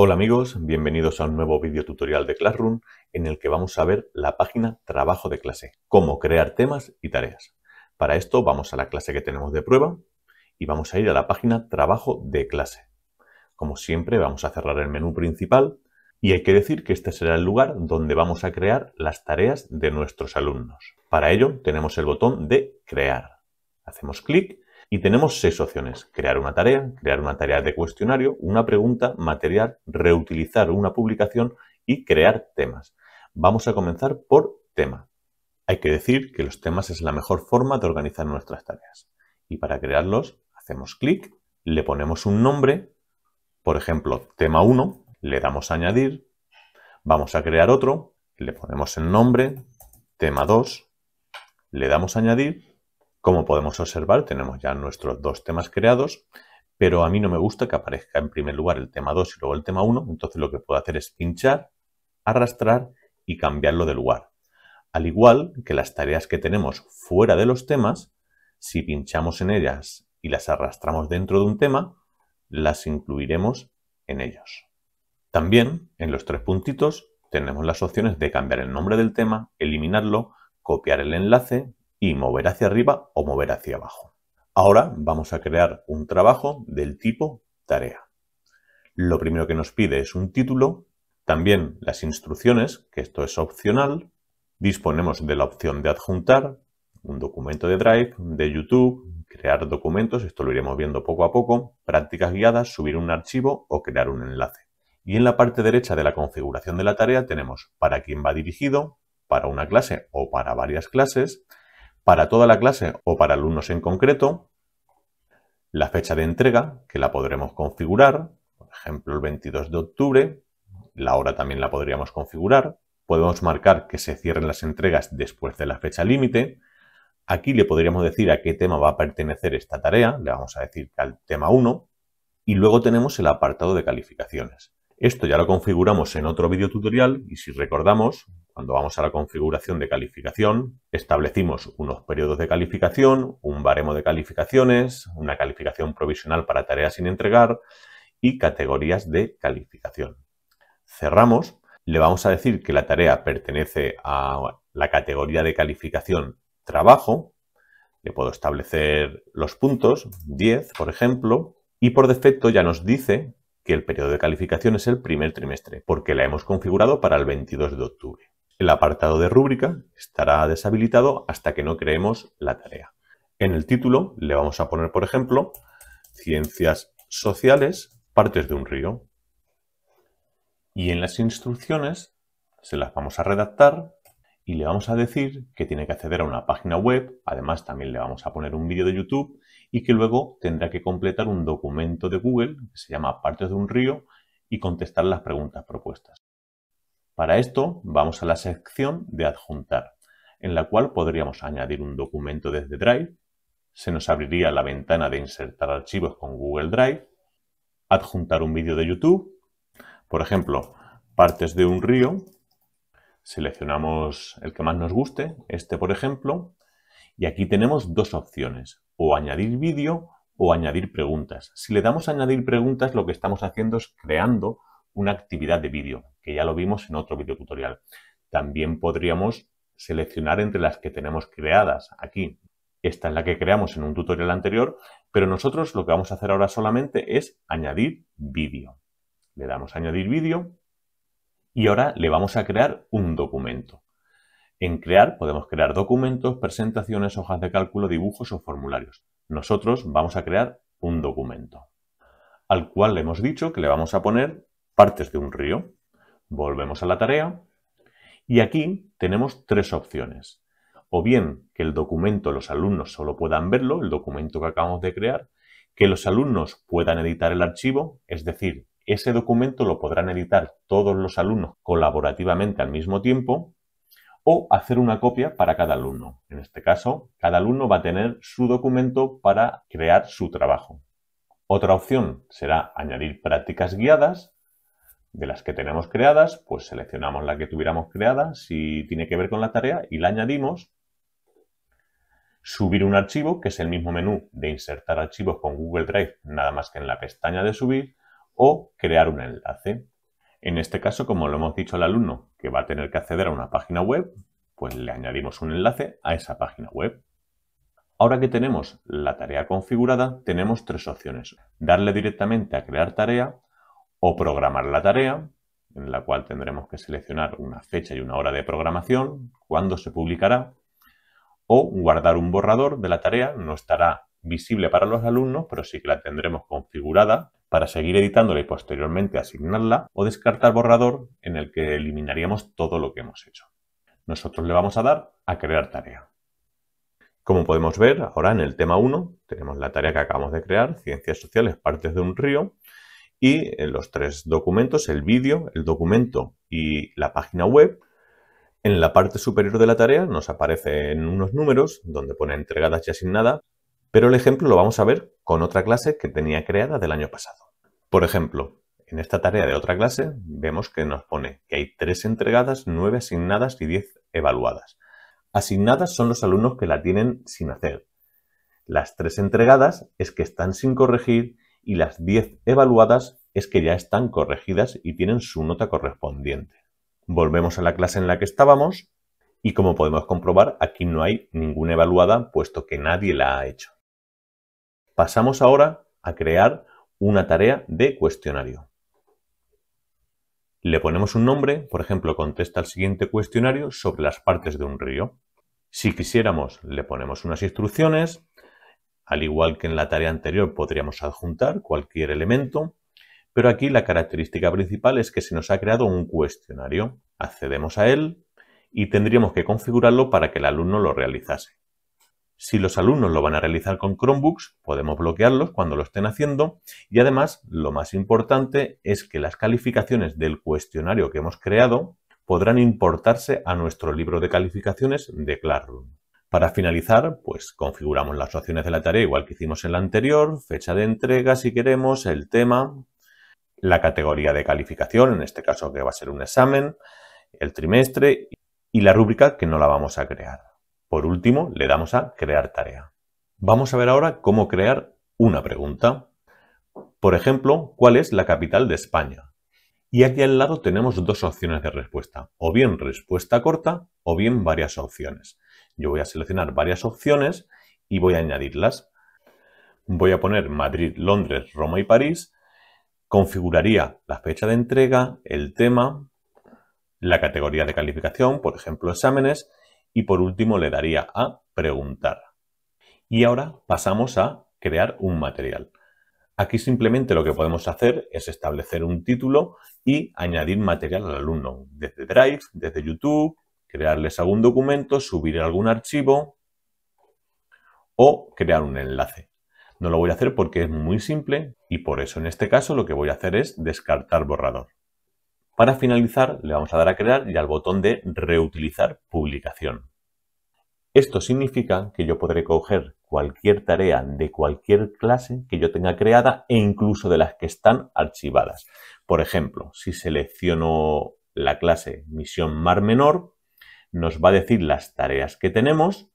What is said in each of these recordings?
Hola amigos, bienvenidos a un nuevo vídeo tutorial de Classroom en el que vamos a ver la página Trabajo de clase, cómo crear temas y tareas. Para esto vamos a la clase que tenemos de prueba y vamos a ir a la página Trabajo de clase. Como siempre vamos a cerrar el menú principal y hay que decir que este será el lugar donde vamos a crear las tareas de nuestros alumnos. Para ello tenemos el botón de Crear. Hacemos clic y tenemos seis opciones. Crear una tarea, crear una tarea de cuestionario, una pregunta, material, reutilizar una publicación y crear temas. Vamos a comenzar por tema. Hay que decir que los temas es la mejor forma de organizar nuestras tareas. Y para crearlos hacemos clic, le ponemos un nombre, por ejemplo, tema 1, le damos añadir, vamos a crear otro, le ponemos el nombre, tema 2, le damos a añadir como podemos observar, tenemos ya nuestros dos temas creados, pero a mí no me gusta que aparezca en primer lugar el tema 2 y luego el tema 1, entonces lo que puedo hacer es pinchar, arrastrar y cambiarlo de lugar. Al igual que las tareas que tenemos fuera de los temas, si pinchamos en ellas y las arrastramos dentro de un tema, las incluiremos en ellos. También, en los tres puntitos, tenemos las opciones de cambiar el nombre del tema, eliminarlo, copiar el enlace, y mover hacia arriba o mover hacia abajo. Ahora vamos a crear un trabajo del tipo tarea. Lo primero que nos pide es un título, también las instrucciones, que esto es opcional. Disponemos de la opción de adjuntar un documento de Drive, de YouTube, crear documentos, esto lo iremos viendo poco a poco, prácticas guiadas, subir un archivo o crear un enlace. Y en la parte derecha de la configuración de la tarea tenemos para quién va dirigido, para una clase o para varias clases, para toda la clase o para alumnos en concreto, la fecha de entrega, que la podremos configurar, por ejemplo el 22 de octubre, la hora también la podríamos configurar, podemos marcar que se cierren las entregas después de la fecha límite, aquí le podríamos decir a qué tema va a pertenecer esta tarea, le vamos a decir al tema 1, y luego tenemos el apartado de calificaciones. Esto ya lo configuramos en otro vídeo tutorial y si recordamos, cuando vamos a la configuración de calificación, establecimos unos periodos de calificación, un baremo de calificaciones, una calificación provisional para tareas sin entregar y categorías de calificación. Cerramos, le vamos a decir que la tarea pertenece a la categoría de calificación trabajo, le puedo establecer los puntos, 10 por ejemplo, y por defecto ya nos dice que el periodo de calificación es el primer trimestre, porque la hemos configurado para el 22 de octubre. El apartado de rúbrica estará deshabilitado hasta que no creemos la tarea. En el título le vamos a poner, por ejemplo, Ciencias Sociales, Partes de un Río. Y en las instrucciones se las vamos a redactar y le vamos a decir que tiene que acceder a una página web, además también le vamos a poner un vídeo de YouTube y que luego tendrá que completar un documento de Google que se llama Partes de un Río y contestar las preguntas propuestas. Para esto vamos a la sección de adjuntar, en la cual podríamos añadir un documento desde Drive, se nos abriría la ventana de insertar archivos con Google Drive, adjuntar un vídeo de YouTube, por ejemplo, partes de un río, seleccionamos el que más nos guste, este por ejemplo, y aquí tenemos dos opciones, o añadir vídeo o añadir preguntas. Si le damos a añadir preguntas, lo que estamos haciendo es creando una actividad de vídeo, que ya lo vimos en otro vídeo tutorial. También podríamos seleccionar entre las que tenemos creadas aquí. Esta es la que creamos en un tutorial anterior, pero nosotros lo que vamos a hacer ahora solamente es añadir vídeo. Le damos añadir vídeo y ahora le vamos a crear un documento. En crear podemos crear documentos, presentaciones, hojas de cálculo, dibujos o formularios. Nosotros vamos a crear un documento al cual le hemos dicho que le vamos a poner partes de un río. Volvemos a la tarea y aquí tenemos tres opciones. O bien que el documento los alumnos solo puedan verlo, el documento que acabamos de crear, que los alumnos puedan editar el archivo, es decir, ese documento lo podrán editar todos los alumnos colaborativamente al mismo tiempo, o hacer una copia para cada alumno. En este caso, cada alumno va a tener su documento para crear su trabajo. Otra opción será añadir prácticas guiadas de las que tenemos creadas, pues seleccionamos la que tuviéramos creada, si tiene que ver con la tarea, y la añadimos. Subir un archivo, que es el mismo menú de insertar archivos con Google Drive, nada más que en la pestaña de subir, o crear un enlace. En este caso, como lo hemos dicho al alumno, que va a tener que acceder a una página web, pues le añadimos un enlace a esa página web. Ahora que tenemos la tarea configurada, tenemos tres opciones. Darle directamente a crear tarea, o programar la tarea, en la cual tendremos que seleccionar una fecha y una hora de programación, cuándo se publicará, o guardar un borrador de la tarea, no estará visible para los alumnos, pero sí que la tendremos configurada para seguir editándola y posteriormente asignarla, o descartar borrador en el que eliminaríamos todo lo que hemos hecho. Nosotros le vamos a dar a crear tarea. Como podemos ver, ahora en el tema 1 tenemos la tarea que acabamos de crear, Ciencias Sociales, Partes de un Río, y en eh, los tres documentos, el vídeo, el documento y la página web, en la parte superior de la tarea nos aparecen unos números donde pone entregadas y asignadas, pero el ejemplo lo vamos a ver con otra clase que tenía creada del año pasado. Por ejemplo, en esta tarea de otra clase vemos que nos pone que hay tres entregadas, nueve asignadas y diez evaluadas. Asignadas son los alumnos que la tienen sin hacer. Las tres entregadas es que están sin corregir y las 10 evaluadas es que ya están corregidas y tienen su nota correspondiente. Volvemos a la clase en la que estábamos y como podemos comprobar aquí no hay ninguna evaluada puesto que nadie la ha hecho. Pasamos ahora a crear una tarea de cuestionario. Le ponemos un nombre, por ejemplo, contesta el siguiente cuestionario sobre las partes de un río. Si quisiéramos, le ponemos unas instrucciones, al igual que en la tarea anterior podríamos adjuntar cualquier elemento, pero aquí la característica principal es que se nos ha creado un cuestionario. Accedemos a él y tendríamos que configurarlo para que el alumno lo realizase. Si los alumnos lo van a realizar con Chromebooks, podemos bloquearlos cuando lo estén haciendo y además lo más importante es que las calificaciones del cuestionario que hemos creado podrán importarse a nuestro libro de calificaciones de Classroom. Para finalizar, pues configuramos las opciones de la tarea igual que hicimos en la anterior, fecha de entrega si queremos, el tema, la categoría de calificación, en este caso que va a ser un examen, el trimestre y la rúbrica que no la vamos a crear. Por último, le damos a crear tarea. Vamos a ver ahora cómo crear una pregunta. Por ejemplo, ¿cuál es la capital de España? Y aquí al lado tenemos dos opciones de respuesta, o bien respuesta corta o bien varias opciones. Yo voy a seleccionar varias opciones y voy a añadirlas. Voy a poner Madrid, Londres, Roma y París. Configuraría la fecha de entrega, el tema, la categoría de calificación, por ejemplo, exámenes, y por último le daría a preguntar. Y ahora pasamos a crear un material. Aquí simplemente lo que podemos hacer es establecer un título y añadir material al alumno, desde Drive, desde YouTube crearles algún documento, subir algún archivo o crear un enlace. No lo voy a hacer porque es muy simple y por eso en este caso lo que voy a hacer es descartar borrador. Para finalizar le vamos a dar a crear y al botón de reutilizar publicación. Esto significa que yo podré coger cualquier tarea de cualquier clase que yo tenga creada e incluso de las que están archivadas. Por ejemplo, si selecciono la clase misión mar menor, nos va a decir las tareas que tenemos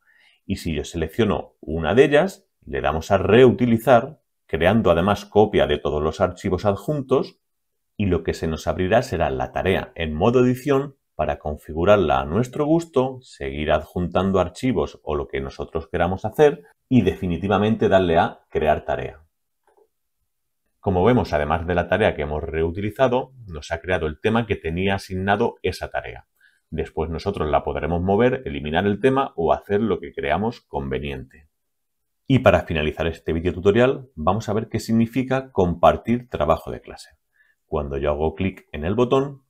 y si yo selecciono una de ellas, le damos a reutilizar, creando además copia de todos los archivos adjuntos y lo que se nos abrirá será la tarea en modo edición para configurarla a nuestro gusto, seguir adjuntando archivos o lo que nosotros queramos hacer y definitivamente darle a crear tarea. Como vemos, además de la tarea que hemos reutilizado, nos ha creado el tema que tenía asignado esa tarea. Después nosotros la podremos mover, eliminar el tema o hacer lo que creamos conveniente. Y para finalizar este vídeo tutorial, vamos a ver qué significa compartir trabajo de clase. Cuando yo hago clic en el botón,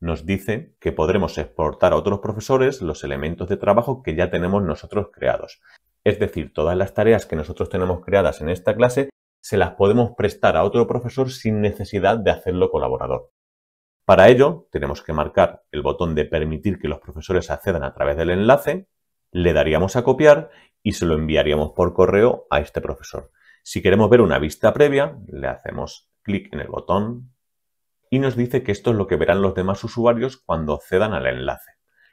nos dice que podremos exportar a otros profesores los elementos de trabajo que ya tenemos nosotros creados. Es decir, todas las tareas que nosotros tenemos creadas en esta clase se las podemos prestar a otro profesor sin necesidad de hacerlo colaborador. Para ello, tenemos que marcar el botón de permitir que los profesores accedan a través del enlace, le daríamos a copiar y se lo enviaríamos por correo a este profesor. Si queremos ver una vista previa, le hacemos clic en el botón y nos dice que esto es lo que verán los demás usuarios cuando accedan al enlace.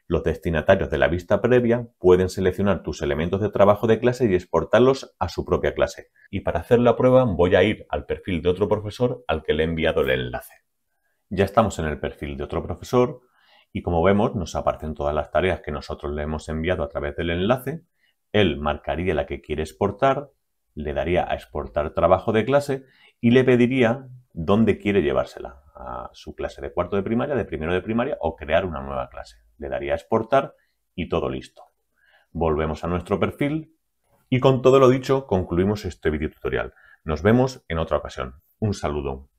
Los destinatarios de la vista previa pueden seleccionar tus elementos de trabajo de clase y exportarlos a su propia clase. Y para hacer la prueba voy a ir al perfil de otro profesor al que le he enviado el enlace. Ya estamos en el perfil de otro profesor y como vemos nos aparecen todas las tareas que nosotros le hemos enviado a través del enlace. Él marcaría la que quiere exportar, le daría a exportar trabajo de clase y le pediría dónde quiere llevársela, a su clase de cuarto de primaria, de primero de primaria o crear una nueva clase. Le daría a exportar y todo listo. Volvemos a nuestro perfil y con todo lo dicho concluimos este video tutorial. Nos vemos en otra ocasión. Un saludo.